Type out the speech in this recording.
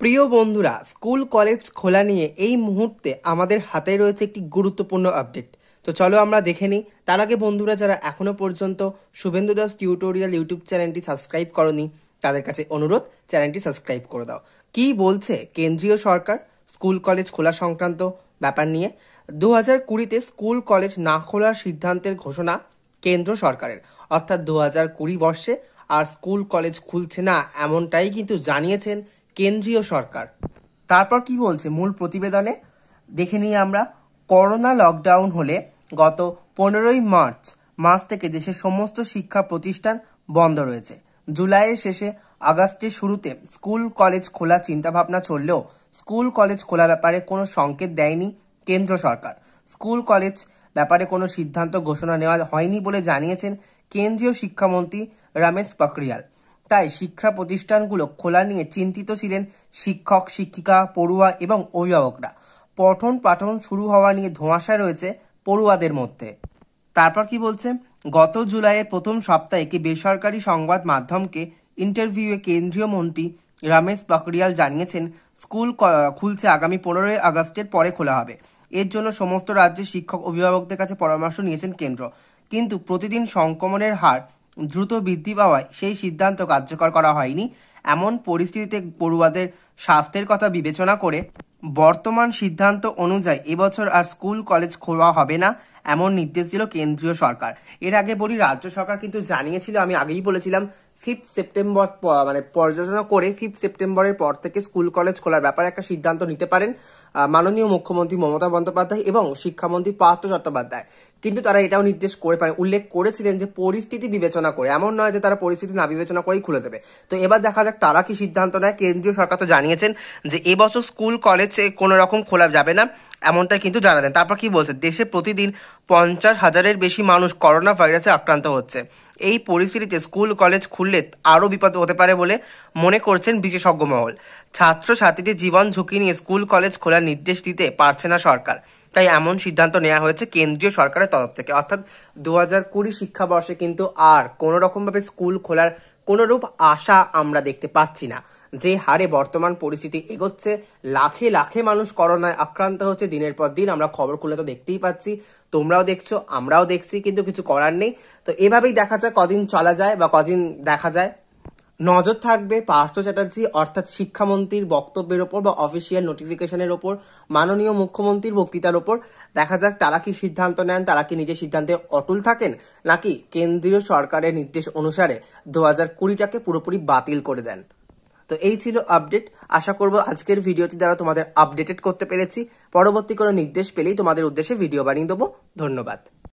প্রিয় বন্ধুরা school college খোলা নিয়ে এই মুহূর্তে আমাদের হাতে রয়েছে একটি গুরুত্বপূর্ণ আপডেট তো চলো আমরা দেখে নিই তার আগে বন্ধুরা যারা এখনও পর্যন্ত শুভেন্দু দাস টিউটোরিয়াল ইউটিউব চ্যানেলটি সাবস্ক্রাইব করনি তাদের কাছে অনুরোধ চ্যানেলটি সাবস্ক্রাইব করে দাও কি বলছে কেন্দ্রীয় সরকার স্কুল কলেজ খোলা সংক্রান্ত ব্যাপার নিয়ে দু হাজার কুড়িতে স্কুল কলেজ না খোলার সিদ্ধান্তের ঘোষণা কেন্দ্র সরকারের অর্থাৎ দু হাজার কুড়ি বর্ষে আর স্কুল কলেজ খুলছে না এমনটাই কিন্তু জানিয়েছেন কেন্দ্রীয় সরকার তারপর কি বলছে মূল প্রতিবেদনে দেখে নিই আমরা করোনা লকডাউন হলে গত পনেরোই মার্চ মাস থেকে দেশের সমস্ত শিক্ষা প্রতিষ্ঠান বন্ধ রয়েছে জুলাইয়ের শেষে আগস্টের শুরুতে স্কুল কলেজ খোলা চিন্তাভাবনা চললেও স্কুল কলেজ খোলা ব্যাপারে কোনো সংকেত দেয়নি কেন্দ্র সরকার স্কুল কলেজ ব্যাপারে কোনো সিদ্ধান্ত ঘোষণা নেওয়া হয়নি বলে জানিয়েছেন কেন্দ্রীয় শিক্ষামন্ত্রী রমেশ পকরিয়াল তাই শিক্ষা প্রতিষ্ঠানগুলো খোলা নিয়ে চিন্তিত ছিলেন শিক্ষক শিক্ষিকা পড়ুয়া এবং অভিভাবকরা পঠন পাঠন শুরু হওয়া নিয়ে ধোঁয়াশা রয়েছে পড়ুয়াদের মধ্যে তারপর কি বলছে গত জুলাইয়ের প্রথম সপ্তাহে কি বেসরকারি সংবাদ মাধ্যমকে ইন্টারভিউয়ে কেন্দ্রীয় মন্ত্রী রমেশ পকরিয়াল জানিয়েছেন স্কুল খুলছে আগামী পনেরোই আগস্টের পরে খোলা হবে এর জন্য সমস্ত রাজ্যের শিক্ষক অভিভাবকদের কাছে পরামর্শ নিয়েছেন কেন্দ্র কিন্তু প্রতিদিন সংক্রমণের হার দ্রুত বৃদ্ধি পাওয়ায় সেই সিদ্ধান্ত কার্যকর করা হয়নি এমন পরিস্থিতিতে পড়ুয়াদের স্বাস্থ্যের কথা বিবেচনা করে বর্তমান সিদ্ধান্ত অনুযায়ী এবছর আর স্কুল কলেজ খোলা হবে না এমন নির্দেশ দিল কেন্দ্রীয় সরকার এর আগে বলি রাজ্য সরকার কিন্তু জানিয়েছিল আমি আগেই বলেছিলাম ফিফথ সেপ্টেম্বর মানে পর্যালোচনা করে ফিফথ সেপ্টেম্বরের পর থেকে স্কুল কলেজ খোলার ব্যাপারে একটা সিদ্ধান্ত নিতে পারেন মাননীয় মুখ্যমন্ত্রী মমতা বন্দ্যোপাধ্যায় এবং শিক্ষামন্ত্রী পার্থ চট্টোপাধ্যায় কিন্তু তারা এটাও নির্দেশ করে পারেন উল্লেখ করেছিলেন যে পরিস্থিতি বিবেচনা করে এমন নয় যে তারা পরিস্থিতি না বিবেচনা করেই খুলে দেবে তো এবার দেখা যাক তারা কি সিদ্ধান্ত নেয় কেন্দ্রীয় সরকার তো জানিয়েছেন যে এবছর স্কুল কলেজ কোনো রকম খোলা যাবে না এমনটাই কিন্তু দেন তারপর কি বলছে দেশে প্রতিদিন পঞ্চাশ হাজারের বেশি মানুষ করোনা ভাইরাসে আক্রান্ত হচ্ছে এই পরিস্থিতিতে স্কুল কলেজ খুললে আরও বিপদ হতে পারে বলে মনে করছেন বিশেষজ্ঞ মহল ছাত্রীদের জীবন ঝুঁকি নিয়ে স্কুল কলেজ খোলার নির্দেশ দিতে পারছে না সরকার তাই এমন সিদ্ধান্ত নেওয়া হয়েছে কেন্দ্রীয় সরকারের তরফ থেকে অর্থাৎ দু হাজার কুড়ি শিক্ষাবর্ষে কিন্তু আর কোনো রকমভাবে স্কুল খোলার কোনোরূপ আশা আমরা দেখতে পাচ্ছি না যে হারে বর্তমান পরিস্থিতি এগোচ্ছে লাখে লাখে মানুষ করোনায় আক্রান্ত হচ্ছে দিনের পর দিন আমরা খবর খুলে তো দেখতেই পাচ্ছি তোমরাও দেখছো আমরাও দেখছি কিন্তু কিছু করার নেই তো এভাবেই দেখা যায় কদিন চলা যায় বা কদিন দেখা যায় নজর থাকবে পার্থ চ্যাটার্জি অর্থাৎ শিক্ষামন্ত্রীর বক্তব্যের ওপর বা অফিসিয়াল নোটিফিকেশনের ওপর মাননীয় মুখ্যমন্ত্রীর বক্তৃতার ওপর দেখা যাক তারা কি সিদ্ধান্ত নেন তারা কি নিজের সিদ্ধান্তে অটল থাকেন নাকি কেন্দ্রীয় সরকারের নির্দেশ অনুসারে দু হাজার কুড়িটাকে পুরোপুরি বাতিল করে দেন তো এই ছিল আপডেট আশা করব আজকের ভিডিওটি দ্বারা তোমাদের আপডেটেড করতে পেরেছি পরবর্তী কোনো নির্দেশ পেলেই তোমাদের উদ্দেশ্যে ভিডিও বানিয়ে দেবো ধন্যবাদ